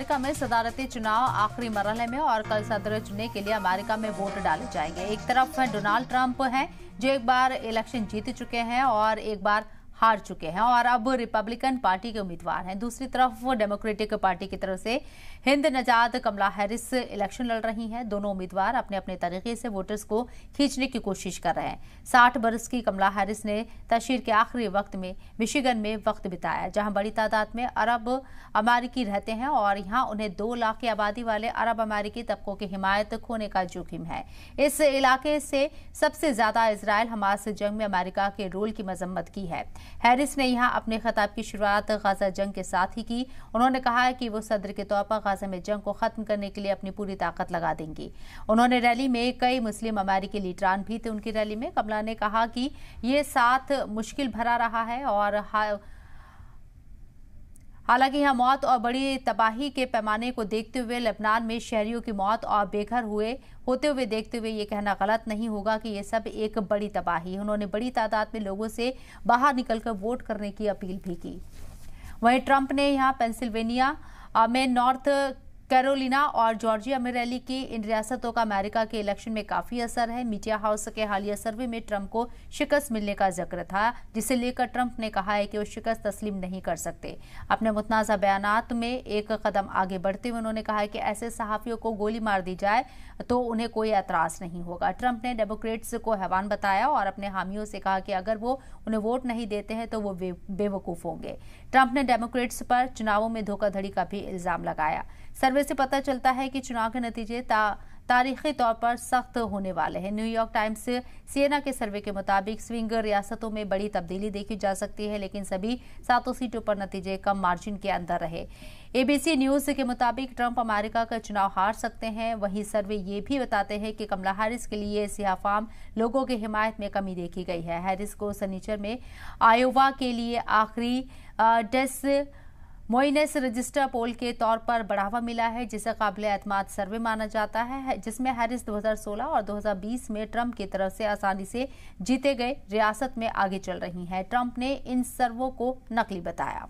America में सदारती चुनाव आखिरी मरहले में और कल सदर चुनने के लिए अमेरिका में वोट डाले जाएंगे एक तरफ डोनाल्ड ट्रंप हैं जो एक बार इलेक्शन जीत चुके हैं और एक बार हार चुके हैं और अब रिपब्लिकन पार्टी के उम्मीदवार हैं दूसरी तरफ डेमोक्रेटिक पार्टी की तरफ से हिंद नजाद कमला हैरिस इलेक्शन लड़ रही हैं दोनों उम्मीदवार अपने अपने तरीके से वोटर्स को खींचने की कोशिश कर रहे हैं साठ बरस की कमला हैरिस ने तशहर के आखिरी वक्त में मिशिगन में वक्त बिताया जहाँ बड़ी तादाद में अरब अमेरिकी रहते हैं और यहाँ उन्हें दो लाख की आबादी वाले अरब अमेरिकी तबकों की हिमायत खोने का जोखिम है इस इलाके से सबसे ज्यादा इसराइल हमास जंग में अमेरिका के रोल की मजम्मत की है हैरिस ने यहाँ अपने खिताब की शुरुआत गाजा जंग के साथ ही की उन्होंने कहा कि वो सदर के तौर पर गाजा में जंग को खत्म करने के लिए अपनी पूरी ताकत लगा देंगी उन्होंने रैली में कई मुस्लिम अमेरिकी लीडरान भी थे उनकी रैली में कमला ने कहा कि ये साथ मुश्किल भरा रहा है और हालांकि यहां मौत और बड़ी तबाही के पैमाने को देखते हुए लेबनान में शहरियों की मौत और बेघर हुए होते हुए देखते हुए ये कहना गलत नहीं होगा कि ये सब एक बड़ी तबाही उन्होंने बड़ी तादाद में लोगों से बाहर निकलकर वोट करने की अपील भी की वहीं ट्रंप ने यहां पेंसिल्वेनिया में नॉर्थ कैरोलिना और जॉर्जिया में रैली की इन रियासतों का अमेरिका के इलेक्शन में काफी असर है मीडिया हाउस के हालिया सर्वे में ट्रंप को शिकस्त मिलने का जिक्र था जिसे लेकर ट्रंप ने कहा है कि वो शिकस्त तस्लीम नहीं कर सकते अपने मुतनाज़ा बयान में एक कदम आगे बढ़ते हुए उन्होंने कहा है कि ऐसे सहाफ़ियों को गोली मार दी जाए तो उन्हें कोई एतराज़ नहीं होगा ट्रंप ने डेमोक्रेट्स को हैवान बताया और अपने हामियों से कहा कि अगर वो उन्हें वोट नहीं देते हैं तो वो बेवकूफ़ होंगे ट्रंप ने डेमोक्रेट्स पर चुनावों में धोखाधड़ी का भी इल्ज़ाम लगाया सर्वे सर्वे से पता चलता है कि चुनाव के नतीजे ता, तारीखी तौर पर सख्त होने वाले हैं न्यूयॉर्क टाइम्स से सीएना के सर्वे के मुताबिक स्विंग रियासतों में बड़ी तब्दीली देखी जा सकती है लेकिन सभी सातों सीटों पर नतीजे कम मार्जिन के अंदर रहे एबीसी न्यूज के मुताबिक ट्रंप अमेरिका का चुनाव हार सकते हैं वहीं सर्वे ये भी बताते हैं कि कमला हैरिस के लिए सियाफाम लोगों की हिमायत में कमी देखी गई है हैरिस को सनीचर में आयोवा के लिए आखिरी डेस्क मोइनेस रजिस्टर पोल के तौर पर बढ़ावा मिला है जिसे काबिल अतमाद सर्वे माना जाता है जिसमें हैरिस 2016 और 2020 में ट्रंप की तरफ से आसानी से जीते गए रियासत में आगे चल रही हैं ट्रंप ने इन सर्वों को नकली बताया